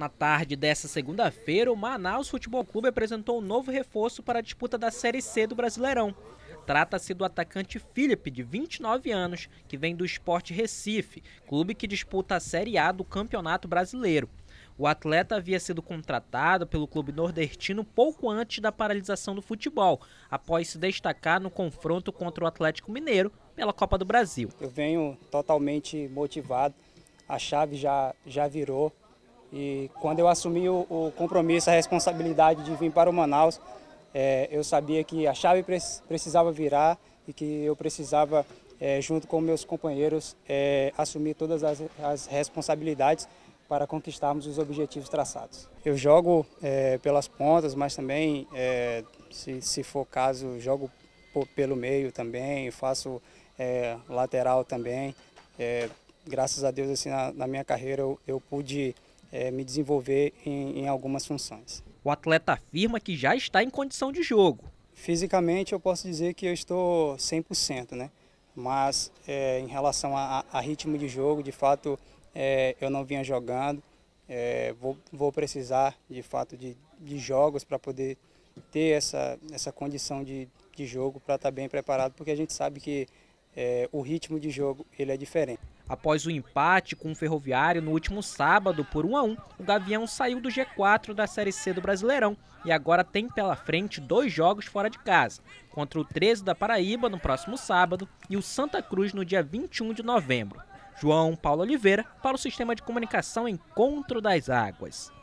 Na tarde dessa segunda-feira, o Manaus Futebol Clube apresentou um novo reforço para a disputa da Série C do Brasileirão. Trata-se do atacante Felipe, de 29 anos, que vem do Esporte Recife, clube que disputa a Série A do Campeonato Brasileiro. O atleta havia sido contratado pelo clube nordestino pouco antes da paralisação do futebol, após se destacar no confronto contra o Atlético Mineiro pela Copa do Brasil. Eu venho totalmente motivado, a chave já, já virou, e quando eu assumi o, o compromisso, a responsabilidade de vir para o Manaus, é, eu sabia que a chave precisava virar e que eu precisava, é, junto com meus companheiros, é, assumir todas as, as, responsabilidades para conquistarmos os objetivos traçados. Eu jogo é, pelas pontas, mas também, é, se, se, for caso, jogo por, pelo meio também, faço é, lateral também. graças a Deus, assim, na, na minha carreira, eu, eu pude é, me desenvolver em, em algumas funções. O atleta afirma que já está em condição de jogo. Fisicamente eu posso dizer que eu estou 100%, né? mas é, em relação a, a, ritmo de jogo, de fato é, eu não vinha jogando. É, vou, vou, precisar de fato de, de jogos para poder ter essa, essa condição de, de jogo para estar bem preparado, porque a gente sabe que é, o ritmo de jogo ele é diferente. Após o empate com o Ferroviário no último sábado por 1 a 1, o Gavião saiu do G4 da Série C do Brasileirão e agora tem pela frente dois jogos fora de casa, contra o 13 da Paraíba no próximo sábado e o Santa Cruz no dia 21 de novembro. João Paulo Oliveira para o Sistema de Comunicação Encontro das Águas.